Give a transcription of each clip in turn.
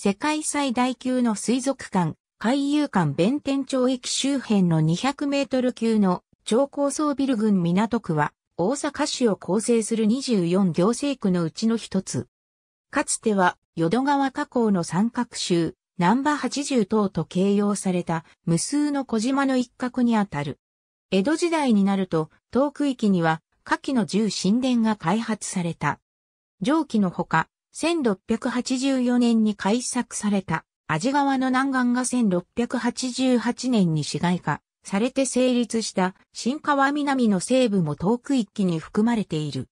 世界最大級の水族館、海遊館弁天町駅周辺の200メートル級の超高層ビル群港区は、大阪市を構成する24行政区のうちの一つ。かつては、淀川河口の三角州、南波80等と形容された無数の小島の一角にあたる。江戸時代になると、東区域には、下記の重神殿が開発された。上記のほか、1684年に開削された、安治川の南岸が1688年に市街化されて成立した新川南の西部も遠く一気に含まれている。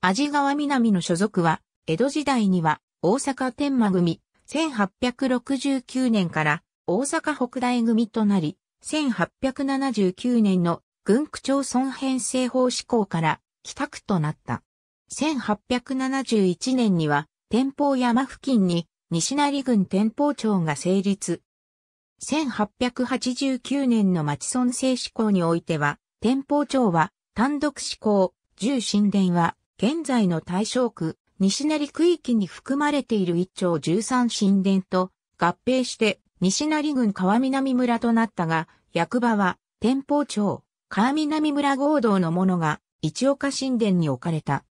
安治川南の所属は、江戸時代には大阪天満組、1869年から大阪北大組となり、1879年の軍区町村編成法施行から北区となった。1871年には、天保山付近に西成郡天保町が成立。1889年の町村政施行においては、天保町は単独施行、重神殿は現在の大正区、西成区域に含まれている一町十三神殿と合併して西成郡川南村となったが、役場は天保町、川南村合同のものが一岡神殿に置かれた。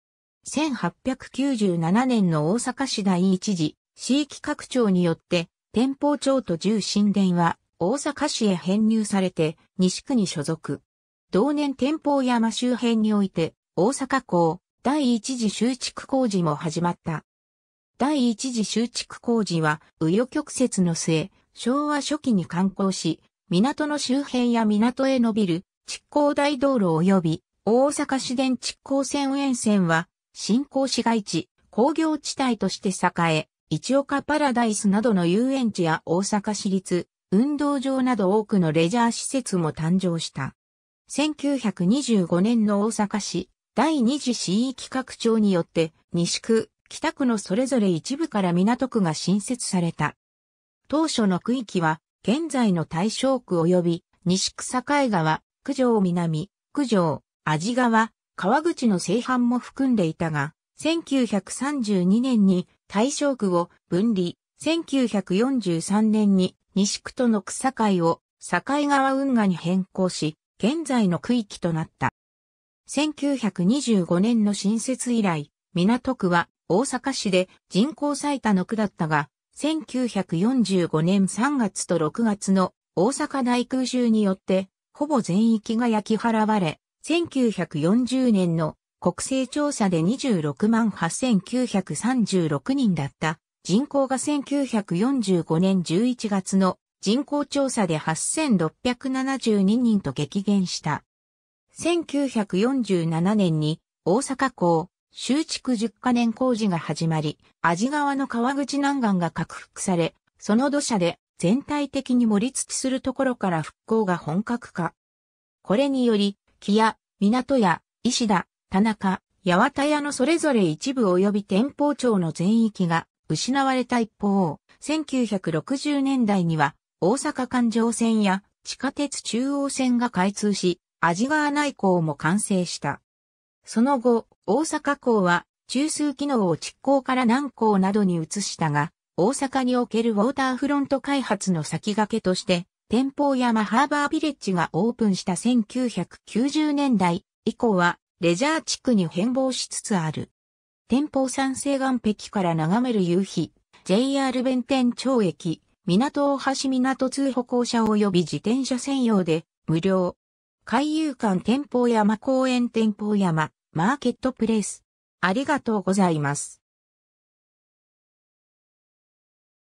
1897年の大阪市第一次市域拡張によって、天保町と重神殿は大阪市へ編入されて西区に所属。同年天保山周辺において大阪港第一次集築工事も始まった。第一次集築工事は右与曲折の末、昭和初期に観光し、港の周辺や港へ伸びる、築港大道路及び大阪市電築港線沿線は新興市街地、工業地帯として栄え、市岡パラダイスなどの遊園地や大阪市立、運動場など多くのレジャー施設も誕生した。1925年の大阪市第二次市域拡張によって西区、北区のそれぞれ一部から港区が新設された。当初の区域は現在の大正区及び西区境川、九条南、九条、味川、川口の製版も含んでいたが、1932年に大正区を分離、1943年に西区との草会を境川運河に変更し、現在の区域となった。1925年の新設以来、港区は大阪市で人口最多の区だったが、1945年3月と6月の大阪大空襲によって、ほぼ全域が焼き払われ、1940年の国勢調査で26万8936人だった人口が1945年11月の人口調査で8672人と激減した。1947年に大阪港修築10カ年工事が始まり、味川の川口南岸が拡幅され、その土砂で全体的に盛り土するところから復興が本格化。これにより、木屋、港屋、石田、田中、八幡屋のそれぞれ一部及び店舗町の全域が失われた一方、1960年代には大阪環状線や地下鉄中央線が開通し、味川内港も完成した。その後、大阪港は中枢機能を築港から南港などに移したが、大阪におけるウォーターフロント開発の先駆けとして、天保山ハーバービレッジがオープンした1990年代以降はレジャー地区に変貌しつつある。天保山西岸壁から眺める夕日、JR 弁天町駅、港大橋港通歩行者及び自転車専用で無料。海遊館天保山公園天保山マーケットプレイス。ありがとうございます。